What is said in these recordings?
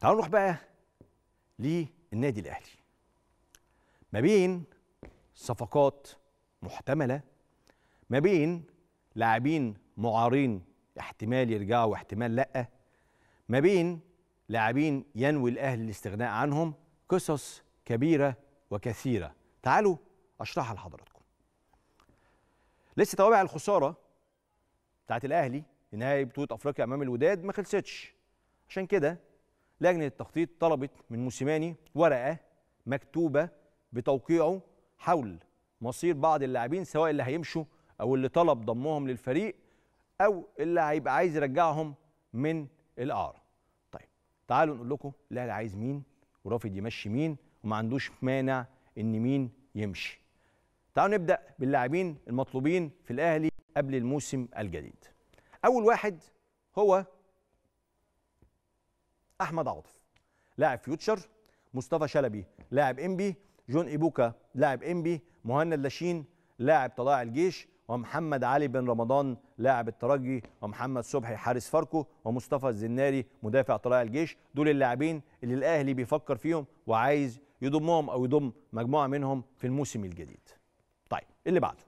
تعالوا نروح بقى للنادي الاهلي ما بين صفقات محتمله ما بين لاعبين معارين احتمال يرجعوا واحتمال لا ما بين لاعبين ينوي الاهلي الاستغناء عنهم قصص كبيره وكثيره تعالوا اشرحها لحضراتكم لسه توابع الخساره بتاعت الاهلي في نهائي بطوله افريقيا امام الوداد ما خلصتش عشان كده لجنه التخطيط طلبت من موسيماني ورقه مكتوبه بتوقيعه حول مصير بعض اللاعبين سواء اللي هيمشوا او اللي طلب ضمهم للفريق او اللي هيبقى عايز يرجعهم من الاعاره طيب تعالوا نقول لكم الاهلي عايز مين ورافض يمشي مين وما عندوش مانع ان مين يمشي تعالوا نبدا باللاعبين المطلوبين في الاهلي قبل الموسم الجديد اول واحد هو احمد عاطف لاعب فيوتشر مصطفى شلبي لاعب انبي جون ايبوكا لاعب انبي مهند لاشين لاعب طلائع الجيش ومحمد علي بن رمضان لاعب الترجي ومحمد صبحي حارس فاركو ومصطفى الزناري مدافع طلائع الجيش دول اللاعبين اللي الاهلي بيفكر فيهم وعايز يضمهم او يضم مجموعه منهم في الموسم الجديد طيب اللي بعده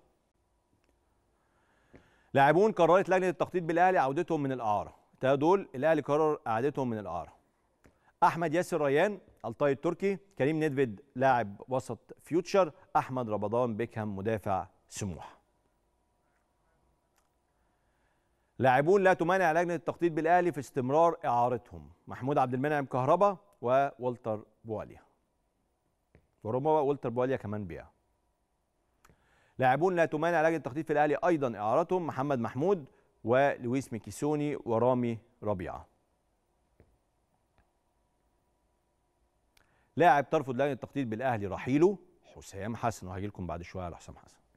لاعبون قررت لجنه التخطيط بالاهلي عودتهم من الاعاره ده دول الاهلي قرر اعادتهم من الاعاره احمد ياسر ريان الطاي التركي كريم ندفيد لاعب وسط فيوتشر احمد رمضان بيكهام مدافع سموح لاعبون لا تمانع لجنه التخطيط بالاهلي في استمرار اعارتهم محمود عبد المنعم كهربا وولتر بواليا وربما وولتر بواليا كمان بيع لاعبون لا تمانع لجنه التخطيط في الاهلي ايضا اعارتهم محمد محمود ولويس ميكيسوني ورامي ربيعه لاعب ترفض لجنه التخطيط بالاهلي رحيله حسام حسن وهجي لكم بعد شويه على حسام حسن